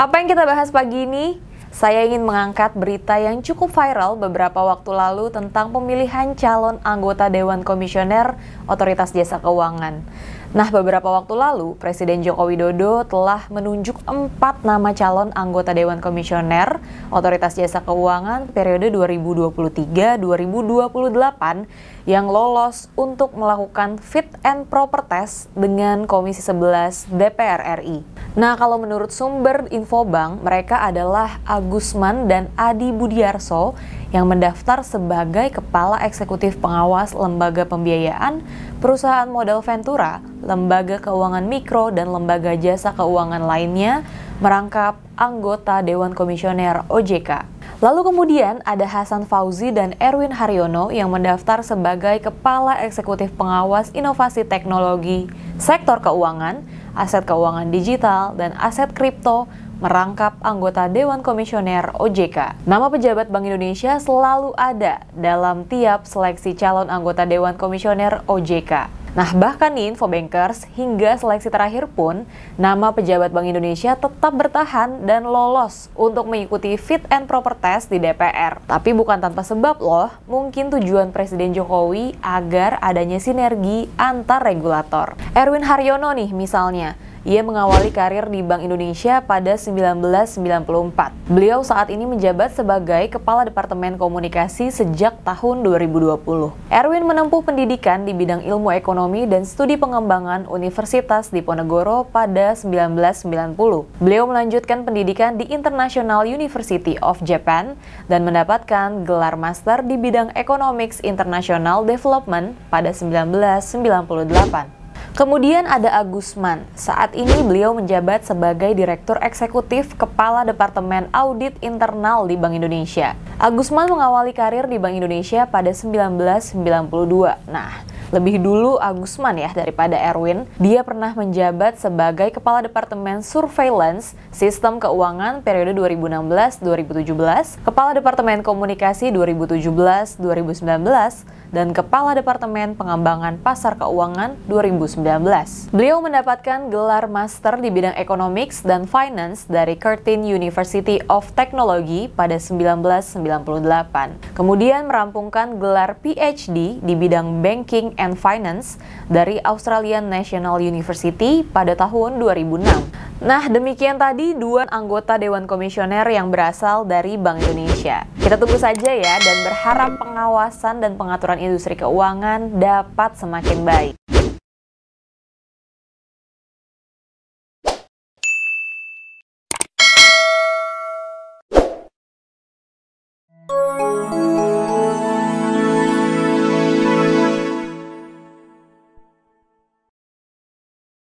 Apa yang kita bahas pagi ini? Saya ingin mengangkat berita yang cukup viral beberapa waktu lalu tentang pemilihan calon anggota Dewan Komisioner Otoritas Jasa Keuangan. Nah, beberapa waktu lalu, Presiden Joko Widodo telah menunjuk empat nama calon anggota Dewan Komisioner Otoritas Jasa Keuangan periode 2023-2028 yang lolos untuk melakukan fit and proper test dengan Komisi 11 DPR RI. Nah, kalau menurut sumber Infobank, mereka adalah Agusman dan Adi Budiarso yang mendaftar sebagai Kepala Eksekutif Pengawas Lembaga Pembiayaan, Perusahaan Modal Ventura, Lembaga Keuangan Mikro, dan Lembaga Jasa Keuangan lainnya merangkap anggota Dewan Komisioner OJK. Lalu kemudian ada Hasan Fauzi dan Erwin Haryono yang mendaftar sebagai Kepala Eksekutif Pengawas Inovasi Teknologi Sektor Keuangan, aset keuangan digital, dan aset kripto merangkap anggota Dewan Komisioner OJK. Nama pejabat Bank Indonesia selalu ada dalam tiap seleksi calon anggota Dewan Komisioner OJK. Nah, bahkan nih info bankers hingga seleksi terakhir pun, nama pejabat Bank Indonesia tetap bertahan dan lolos untuk mengikuti fit and proper test di DPR. Tapi bukan tanpa sebab loh, mungkin tujuan Presiden Jokowi agar adanya sinergi antar regulator. Erwin Haryono nih misalnya, ia mengawali karir di Bank Indonesia pada 1994. Beliau saat ini menjabat sebagai Kepala Departemen Komunikasi sejak tahun 2020. Erwin menempuh pendidikan di bidang ilmu ekonomi dan studi pengembangan Universitas Diponegoro pada 1990. Beliau melanjutkan pendidikan di International University of Japan dan mendapatkan gelar master di bidang Economics International Development pada 1998. Kemudian ada Agusman. Saat ini beliau menjabat sebagai Direktur Eksekutif Kepala Departemen Audit Internal di Bank Indonesia. Agusman mengawali karir di Bank Indonesia pada 1992. Nah, lebih dulu Agusman ya daripada Erwin, dia pernah menjabat sebagai Kepala Departemen Surveillance Sistem Keuangan periode 2016-2017, Kepala Departemen Komunikasi 2017-2019, dan Kepala Departemen Pengembangan Pasar Keuangan 2019. Beliau mendapatkan gelar master di bidang Economics dan Finance dari Curtin University of Technology pada 1998. Kemudian merampungkan gelar PhD di bidang Banking and Finance dari Australian National University pada tahun 2006. Nah, demikian tadi dua anggota Dewan Komisioner yang berasal dari Bank Indonesia. Kita tunggu saja ya dan berharap pengawasan dan pengaturan industri keuangan dapat semakin baik.